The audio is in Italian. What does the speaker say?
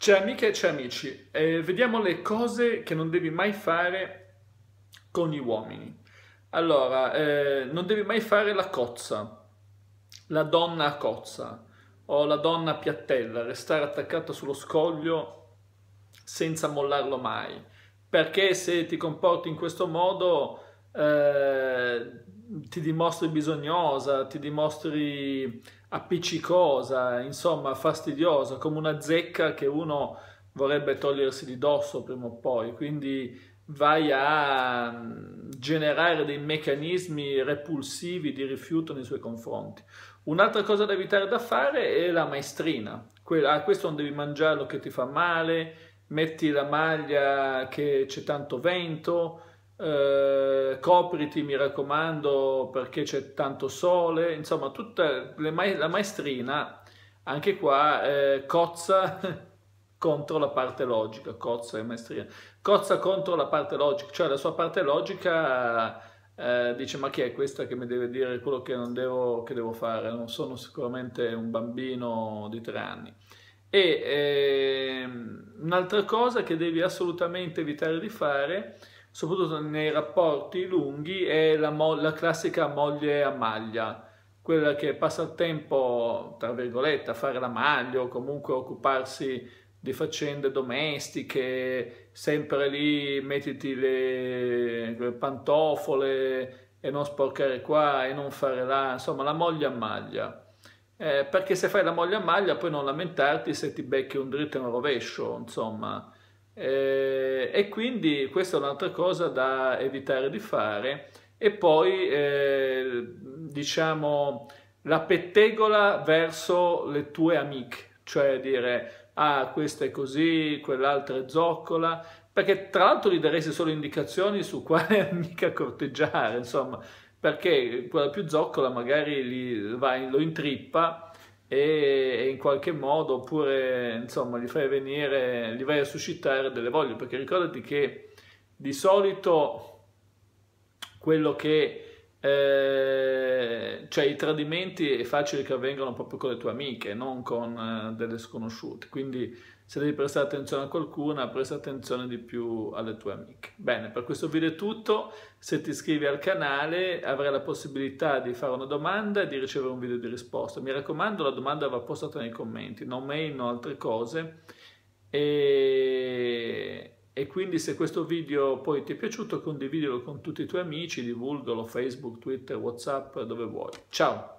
Ciao amiche e ciao amici, eh, vediamo le cose che non devi mai fare con gli uomini. Allora, eh, non devi mai fare la cozza, la donna a cozza o la donna a piattella, restare attaccata sullo scoglio senza mollarlo mai, perché se ti comporti in questo modo eh, ti dimostri bisognosa, ti dimostri appiccicosa, insomma fastidiosa, come una zecca che uno vorrebbe togliersi di dosso prima o poi, quindi vai a mm, generare dei meccanismi repulsivi di rifiuto nei suoi confronti. Un'altra cosa da evitare da fare è la maestrina, ah, questo non devi mangiarlo che ti fa male, metti la maglia che c'è tanto vento, eh, copriti mi raccomando perché c'è tanto sole, insomma tutta ma la maestrina anche qua eh, cozza contro la parte logica, cozza e maestrina, cozza contro la parte logica, cioè la sua parte logica eh, dice ma chi è questa che mi deve dire quello che, devo, che devo fare, non sono sicuramente un bambino di tre anni. E eh, un'altra cosa che devi assolutamente evitare di fare soprattutto nei rapporti lunghi, è la, la classica moglie a maglia, quella che passa il tempo, tra virgolette, a fare la maglia o comunque occuparsi di faccende domestiche, sempre lì mettiti le, le pantofole e non sporcare qua e non fare là, insomma la moglie a maglia. Eh, perché se fai la moglie a maglia puoi non lamentarti se ti becchi un dritto e un rovescio, insomma, eh, e quindi questa è un'altra cosa da evitare di fare. E poi, eh, diciamo, la pettegola verso le tue amiche, cioè dire, ah, questa è così, quell'altra è zoccola, perché tra l'altro gli daresti solo indicazioni su quale amica corteggiare, insomma, perché quella più zoccola magari li, vai, lo intrippa, e, in qualche modo oppure insomma gli fai venire, gli vai a suscitare delle voglie perché ricordati che di solito quello che eh, cioè i tradimenti è facile che avvengano proprio con le tue amiche, non con eh, delle sconosciute. Quindi se devi prestare attenzione a qualcuna, presta attenzione di più alle tue amiche. Bene, per questo video è tutto. Se ti iscrivi al canale avrai la possibilità di fare una domanda e di ricevere un video di risposta. Mi raccomando, la domanda va postata nei commenti, non mail, non altre cose. E e quindi se questo video poi ti è piaciuto condividilo con tutti i tuoi amici, divulgalo Facebook, Twitter, Whatsapp, dove vuoi. Ciao!